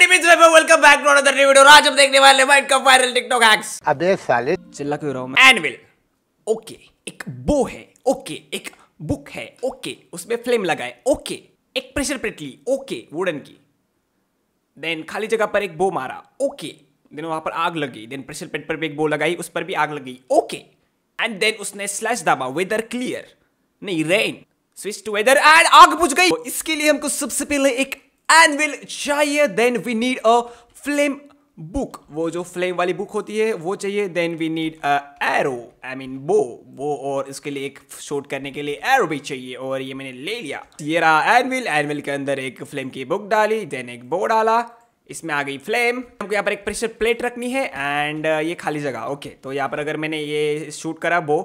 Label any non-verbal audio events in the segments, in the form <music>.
welcome back to another video आज हम देखने वाले माइंड का वायरल टिकटॉक हैक्स अबे साले चिल्ला क्यों रहा हूं मैं एनिमल ओके एक बो है ओके एक बुक है ओके उसमें फ्लेम लगाए ओके एक प्रेशर प्लेट ली ओके वुडन की देन खाली जगह पर एक बो मारा ओके देन वहां पर आग लगी देन प्रेशर प्लेट पर भी एक बो लगाई उस पर भी आग लगी ओके एंड देन उसने स्लैश दबा वेदर क्लियर नहीं rain switch to weather and आग बुझ गई तो इसके लिए हमको सबसे पहले एक एंड विल चाहिए then we need a flame book वो जो फ्लेम वाली बुक होती है वो चाहिए then we need a arrow I mean bow वो और इसके लिए एक शूट करने के लिए एरो भी चाहिए और ये मैंने ले लिया ये रहा एनविल एनविल के अंदर एक फ्लेम की बुक डाली देन एक बो डाला इसमें आ गई फ्लेम हमको यहाँ पर एक प्रेशर प्लेट रखनी है एंड uh, ये खाली जगह ओके तो यहाँ पर अगर मैंने ये शूट करा बो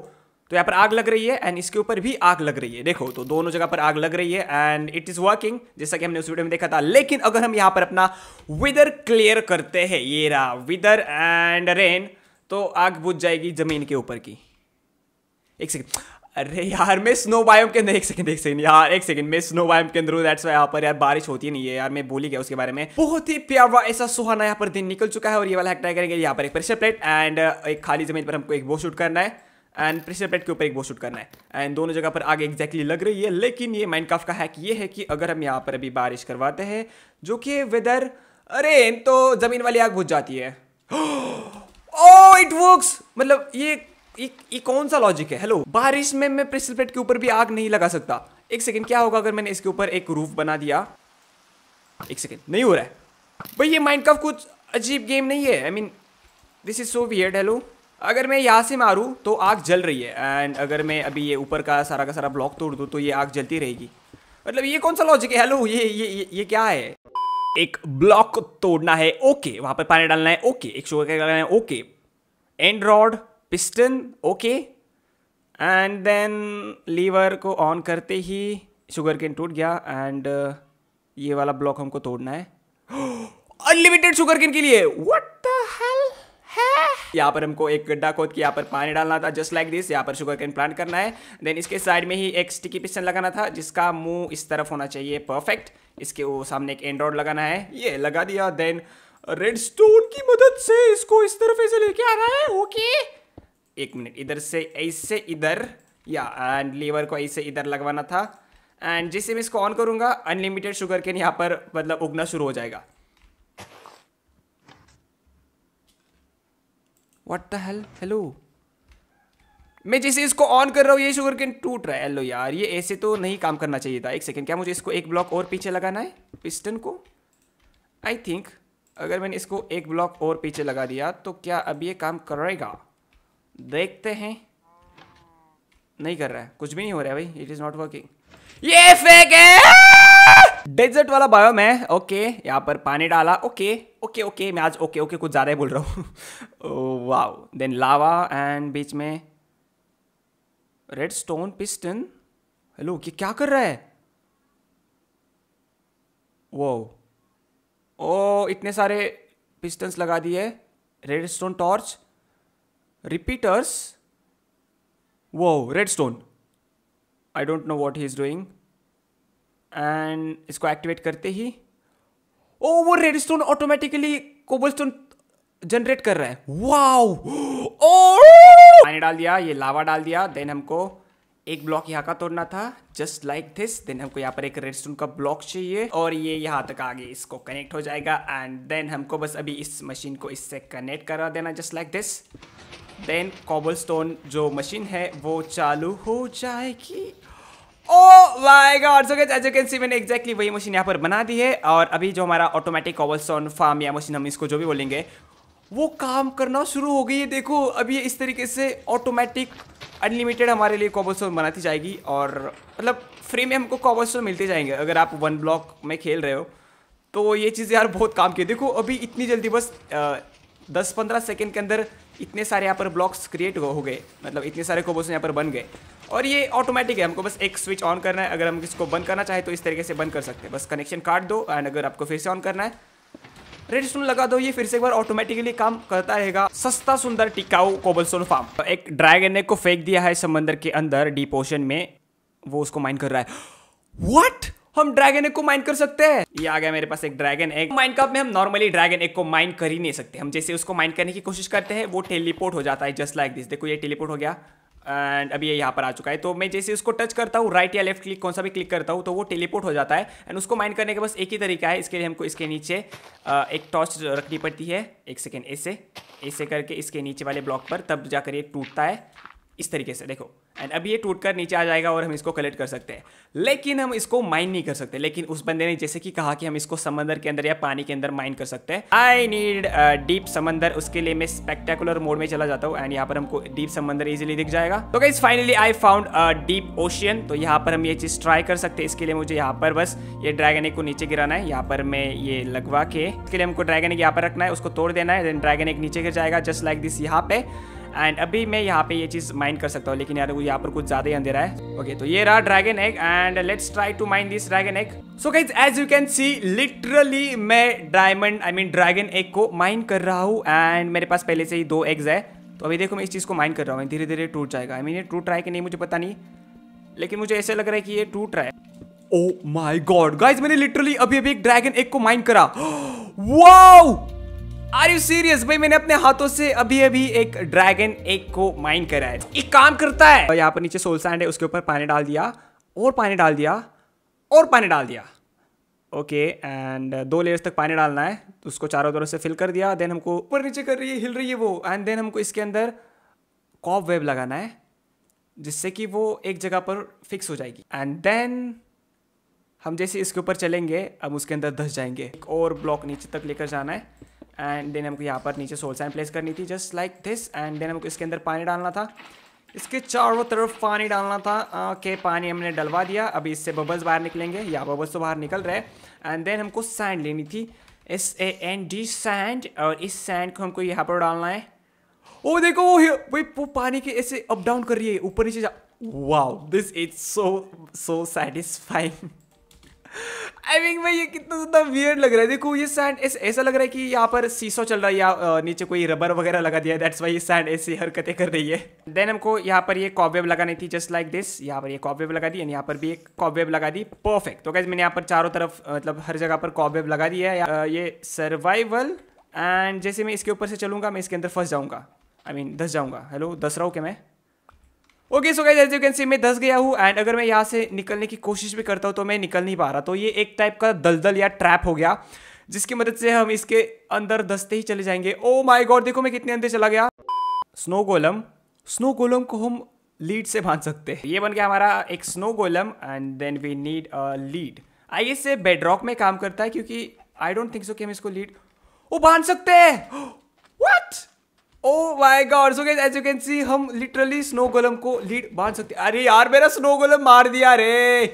तो यहाँ पर आग लग रही है एंड इसके ऊपर भी आग लग रही है देखो तो दोनों जगह पर आग लग रही है एंड इट इज वर्किंग जैसा कि हमने उस वीडियो में देखा था लेकिन अगर हम यहाँ पर अपना विदर क्लियर करते हैं ये रहा विदर एंड रेन तो आग बुझ जाएगी जमीन के ऊपर की एक सेकेंड अरे यार मैं स्नो बायोम के अंदर एक सेकंड एक सेकंड यार एक सेकंड मैं स्नो बायोम के अंदर दैट्स वाई यहाँ पर यार बारिश होती है नहीं है यार मैं भूल ही गया उसके बारे में बहुत ही प्यारा ऐसा सुहाना यहाँ पर दिन निकल चुका है और ये वाला हैक ट्राई करेंगे यहाँ पर एक प्रेशर प्लेट एंड एक खाली जमीन पर हमको एक वो शूट करना है एंड प्रेशर प्लेट के ऊपर एक बो शूट करना है एंड दोनों जगह पर आगे एग्जैक्टली exactly लग रही है लेकिन ये माइनक्राफ्ट का हैक ये है कि अगर हम यहाँ पर अभी बारिश करवाते हैं जो कि वेदर अरे तो ज़मीन वाली आग बुझ जाती है ओ इट वर्क्स मतलब ये ये कौन सा लॉजिक है हेलो बारिश में मैं प्रेशर प्लेट के ऊपर भी आग नहीं लगा सकता एक सेकेंड क्या होगा अगर मैंने इसके ऊपर एक रूफ बना दिया एक सेकेंड नहीं हो रहा है भाई ये माइंड कुछ अजीब गेम नहीं है I mean this is so weird hello अगर मैं यहाँ से मारूँ तो आग जल रही है एंड अगर मैं अभी ये ऊपर का सारा का सारा ब्लॉक तोड़ दूँ तो ये आग जलती रहेगी मतलब ये कौन सा लॉजिक है हेलो ये ये ये, ये क्या है एक ब्लॉक तोड़ना है ओके वहाँ पर पानी डालना है ओके एक शुगर डालना है okay and rod piston okay and then lever को ऑन करते ही शुगर केन टूट गया एंड uh, ये वाला ब्लॉक हमको तोड़ना है अनलिमिटेड शुगर केन के लिए व्हाट यहाँ पर हमको एक गड्ढा खोद के यहाँ पर पानी डालना था जस्ट लाइक दिस यहाँ पर शुगर कैन प्लांट करना है देन इसके साइड में ही एक स्टिकी पिस्टन लगाना था जिसका मुंह इस तरफ होना चाहिए परफेक्ट इसके वो सामने एक एंड्रॉड लगाना है ये लगा दिया देन रेड स्टोन की मदद से इसको इस तरफ ऐसे लेके आ रहा है ओके एक मिनट इधर से ऐसे इधर या एंड लीवर को ऐसे इधर लगवाना था एंड जिससे मैं इसको ऑन करूंगा अनलिमिटेड शुगर केन यहाँ पर मतलब उगना शुरू हो जाएगा व्हाट द हेल हेलो मैं जैसे इसको ऑन कर रहा हूँ ये शुगर कैन टूट रहा है हेलो यार ये ऐसे तो नहीं काम करना चाहिए था एक सेकेंड क्या मुझे इसको एक ब्लॉक और पीछे लगाना है पिस्टन को आई थिंक अगर मैंने इसको एक ब्लॉक और पीछे लगा दिया तो क्या अब ये काम करेगा देखते हैं नहीं कर रहा है कुछ भी नहीं हो रहा है भाई इट इज़ नॉट वर्किंग ये फेक है डेजर्ट वाला बायोम है ओके यहाँ पर पानी डाला ओके ओके ओके मैं आज ओके ओके कुछ ज़्यादा ही बोल रहा हूँ वाओ देन लावा एंड बीच में रेड स्टोन पिस्टन हेलो ये क्या कर रहा है वो ओ इतने सारे पिस्टन्स लगा दिए रेड स्टोन टॉर्च रिपीटर्स वो redstone I don't know what he is doing and इसको एक्टिवेट करते ही ओ वो redstone automatically cobblestone generate कर रहा है वाओ <gasps> पानी डाल दिया ये लावा डाल दिया देन हमको एक ब्लॉक यहाँ का तोड़ना था जस्ट लाइक दिस देन हमको यहाँ पर एक रेड स्टोन का ब्लॉक चाहिए और ये यहाँ तक आगे इसको कनेक्ट हो जाएगा एंड देन हमको बस अभी इस मशीन को इससे कनेक्ट करा देना just like this then cobblestone जो मशीन है वो चालू हो जाएगी oh my god so as you can see मैंने एक्जैक्टली वही मशीन यहाँ पर बना दी है और अभी जो हमारा ऑटोमेटिक ओवलसॉन फार्म या मशीन हम इसको जो भी बोलेंगे वो काम करना शुरू हो गई है देखो अभी इस तरीके से ऑटोमेटिक अनलिमिटेड हमारे लिए कॉबलस्टोन बनाती जाएगी और मतलब फ्री में हमको कॉबलस्टोन मिलते जाएंगे अगर आप वन ब्लॉक में खेल रहे हो तो ये चीज़ यार बहुत काम की देखो अभी इतनी जल्दी बस आ, दस पंद्रह सेकेंड के अंदर इतने सारे यहाँ पर ब्लॉक्स क्रिएट हो गए मतलब इतने सारे कोबोस यहाँ पर बन गए और ये ऑटोमेटिक है हमको बस एक स्विच ऑन करना है अगर हम इसको बंद करना चाहें तो इस तरीके से बंद कर सकते हैं बस कनेक्शन काट दो एंड अगर आपको फिर से ऑन करना है रेड स्टोन लगा दो ये फिर से एक बार ऑटोमेटिकली काम करता रहेगा सस्ता सुंदर टिकाऊ कोबलस्टोन फार्म एक ड्रैगन ने को फेंक दिया है समंदर के अंदर डीपोशन में वो उसको माइन कर रहा है व्हाट हम ड्रैगन एग को माइन कर सकते हैं ये आ गया मेरे पास एक ड्रैगन एग माइन कप में हम नॉर्मली ड्रैगन एग को माइन कर ही नहीं सकते हम जैसे उसको माइन करने की कोशिश करते हैं वो टेलीपोर्ट हो जाता है जस्ट लाइक दिस देखो ये टेलीपोर्ट हो गया एंड अभी ये यहाँ पर आ चुका है तो मैं जैसे उसको टच करता हूँ राइट या लेफ्ट क्लिक कौन सा भी क्लिक करता हूँ तो वो टेलीपोर्ट हो जाता है एंड उसको माइंड करने का बस एक ही तरीका है इसके लिए हमको इसके नीचे एक टॉर्च रखनी पड़ती है एक सेकेंड ऐसे ऐसे करके इसके नीचे वाले ब्लॉक पर तब जाकर ये टूटता है इस तरीके से देखो एंड अब ये टूटकर नीचे आ जाएगा और हम इसको कलेक्ट कर सकते हैं लेकिन हम इसको माइन नहीं कर सकते लेकिन उस बंदे ने जैसे कि कहा कि हम इसको समंदर के अंदर या पानी के अंदर माइन कर सकते हैं आई नीड डीप समंदर उसके लिए मैं स्पेक्टेकुलर मोड में चला जाता हूँ एंड यहाँ पर हमको डीप समंदर इजिली दिख जाएगा तो guys finally I found deep ocean तो यहाँ पर हम ये चीज ट्राई कर सकते हैं इसके लिए मुझे यहाँ पर बस ये ड्रैगन एक को नीचे गिराना है यहाँ पर मैं ये लगवा के इसके लिए हमको ड्रैगन एक यहाँ पर रखना है उसको तोड़ देना है देन ड्रैगन एक नीचे गिर जाएगा जस्ट लाइक दिस यहाँ पे एंड अभी मैं यहाँ पे ये चीज़ माइन कर सकता हूँ लेकिन यार यहाँ पर कुछ ज़्यादा ही अंधेरा है ओके okay, तो ये रहा dragon egg and let's try to mine this dragon egg so guys as you can see literally मैं diamond I mean dragon egg को माइन कर रहा हूँ एंड मेरे पास पहले से ही दो एग्स है तो अभी देखो मैं इस चीज़ को माइन कर रहा हूँ धीरे धीरे टूट जाएगा आई मीन ये टूट रहा है कि नहीं मुझे पता नहीं लेकिन मुझे ऐसा लग रहा है कि ये टूट रहा है ओ माई गॉड गाइज मैंने लिटरली अभी अभी एक ड्रैगन एग को माइन करा वाओ <gasps> आर यू सीरियस भाई मैंने अपने हाथों से अभी अभी एक ड्रैगन एक को माइन करा है एक काम करता है यहाँ पर नीचे सोल सैंड है उसके ऊपर पानी डाल दिया और पानी डाल दिया और पानी डाल दिया ओके okay, एंड दो लेयर्स तक पानी डालना है तो उसको चारों तरफ से फिल कर दिया देन हमको ऊपर नीचे कर रही है हिल रही है वो एंड देन हमको इसके अंदर कॉप वेब लगाना है जिससे कि वो एक जगह पर फिक्स हो जाएगी एंड देन हम जैसे इसके ऊपर चलेंगे अब उसके अंदर धस जाएंगे एक और ब्लॉक नीचे तक लेकर जाना है एंड देन हमको यहाँ पर नीचे सोल साइन प्लेस करनी थी just like this and then हमको इसके अंदर पानी डालना था इसके चारों तरफ पानी डालना था के पानी हमने डलवा दिया अभी इससे बबल्स बाहर निकलेंगे या बबल्स तो बाहर निकल रहे एंड देन हमको सैंड लेनी थी S A N D sand और इस सैंड को हमको यहाँ पर डालना है ओ देखो वो वही वो पानी के ऐसे अप डाउन कर रही है ऊपर नीचे जा wow this is so so satisfying I mean भाई ये कितना ज्यादा वियर लग रहा है देखो ये सैंड ऐसा लग रहा है कि यहाँ पर सीसो चल रहा है या नीचे कोई रबर वगैरह लगा दिया दैट्स वाई ये सैंड ऐसी हरकतें कर रही है देन हमको यहाँ पर ये कॉबवेब लगानी थी जस्ट लाइक दिस यहाँ पर ये कॉबवेब लगा दी एंड यहाँ पर भी एक कॉबवेब लगा दी परफेक्ट तो कैसे मैंने यहाँ पर चारों तरफ मतलब हर जगह पर कॉबवेब लगा दी है ये सर्वाइवल एंड जैसे मैं इसके ऊपर से चलूंगा मैं इसके अंदर फंस जाऊंगा आई मीन धस जाऊँगा हेलो दस रहा हूँ क्या मैं okay so guys as you can see मैं दस गया हूँ एंड अगर मैं यहाँ से निकलने की कोशिश भी करता हूँ तो मैं निकल नहीं पा रहा तो ये एक टाइप का दलदल या ट्रैप हो गया जिसकी मदद से हम इसके अंदर दसते ही चले जाएंगे ओ माई गॉड देखो मैं कितने अंदर चला गया स्नो गोलम स्नो गोलम को हम लीड से बांध सकते हैं ये बन गया हमारा एक snow golem and then we need a lead I guess ये बेडरॉक में काम करता है क्योंकि आई डोंट थिंक सो कि हम इसको लीड वो बांध सकते हैं what <gasps> oh my god so guys as you can see हम लिटरली स्नो गोलम को लीड बांध सकते अरे यार मेरा स्नो गोलम मार दिया रे